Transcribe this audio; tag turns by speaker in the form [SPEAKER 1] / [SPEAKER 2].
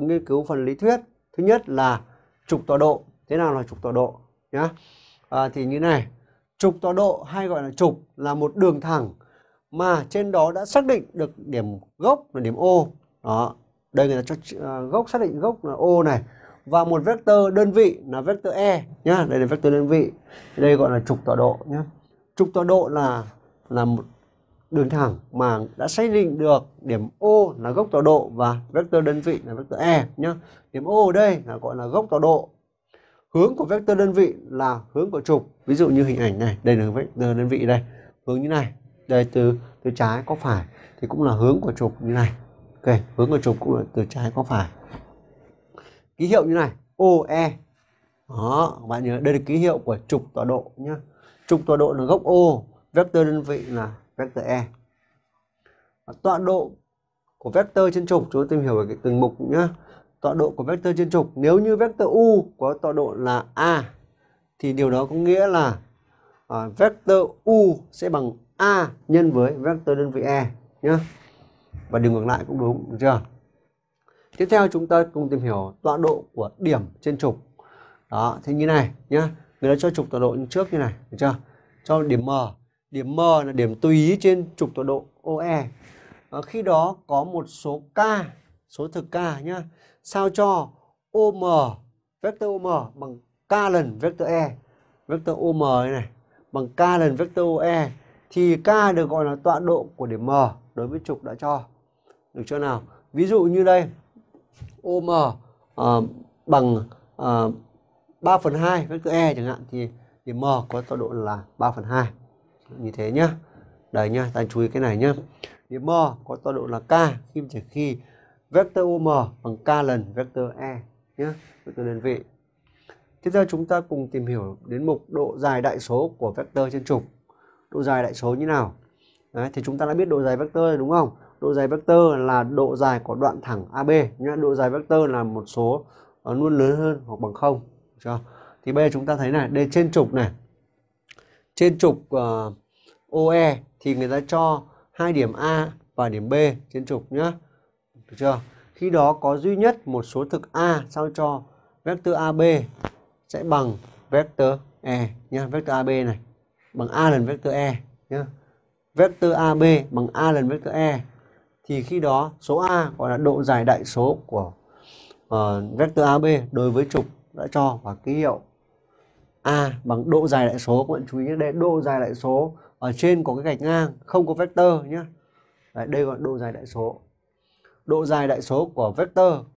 [SPEAKER 1] cùng nghiên cứu phần lý thuyết thứ nhất là trục tọa độ thế nào là trục tọa độ nhá à, thì như này trục tọa độ hay gọi là trục là một đường thẳng mà trên đó đã xác định được điểm gốc là điểm O đó đây người ta cho à, gốc xác định gốc là O này và một vectơ đơn vị là vectơ E nhá đây là vectơ đơn vị đây gọi là trục tọa độ nhá trục tọa độ là là một đường thẳng mà đã xác định được điểm O là gốc tọa độ và vectơ đơn vị là vectơ E nhé. Điểm O ở đây là gọi là gốc tọa độ. Hướng của vectơ đơn vị là hướng của trục. Ví dụ như hình ảnh này, đây là vectơ đơn vị đây. Hướng như này, đây từ từ trái có phải thì cũng là hướng của trục như này. Ok, hướng của trục cũng là từ trái có phải. Ký hiệu như này, OE. Đó, bạn nhớ đây là ký hiệu của trục tọa độ nhé. Trục tọa độ là gốc O, vectơ đơn vị là vector E. Tọa độ của vector trên trục chúng ta tìm hiểu về cái từng mục nhá. Tọa độ của vector trên trục nếu như vector U có tọa độ là A thì điều đó có nghĩa là à, vector U sẽ bằng A nhân với vector đơn vị E nhé. Và điều ngược lại cũng đúng, được chưa? Tiếp theo chúng ta cùng tìm hiểu tọa độ của điểm trên trục. Đó, thế như này nhé. Người ta cho trục tọa độ như trước như này, được chưa? Cho điểm M điểm M là điểm tùy ý trên trục tọa độ OE. À, ờ, khi đó có một số k, số thực k nhá, sao cho OM vector OM bằng k lần vector E, vector OM này, này bằng k lần vector OE thì k được gọi là tọa độ của điểm M đối với trục đã cho. Được chưa nào? Ví dụ như đây OM à, ờ, bằng à, ờ, 3 phần 2 vector E chẳng hạn thì điểm M có tọa độ là 3 phần 2 như thế nhá đây nhá ta chú ý cái này nhá điểm m có tọa độ là k khi chỉ khi vector OM bằng k lần vector e nhá vector đơn vị tiếp theo chúng ta cùng tìm hiểu đến mục độ dài đại số của vector trên trục độ dài đại số như nào đấy thì chúng ta đã biết độ dài vector rồi, đúng không độ dài vector là độ dài của đoạn thẳng ab nhá độ dài vector là một số ờ, luôn lớn hơn hoặc bằng không chưa? thì bây giờ chúng ta thấy này đây trên trục này trên trục uh, OE thì người ta cho hai điểm A và điểm B trên trục nhá. Được chưa? Khi đó có duy nhất một số thực A sao cho vector AB sẽ bằng vector E nhá, vector AB này bằng A lần vector E nhá. Vector AB bằng A lần vector E thì khi đó số A gọi là độ dài đại số của uh, vector AB đối với trục đã cho và ký hiệu A bằng độ dài đại số các bạn chú ý nhé đây độ dài đại số ở trên có cái gạch ngang không có vectор nhé Đấy, đây gọi độ dài đại số độ dài đại số của vectơ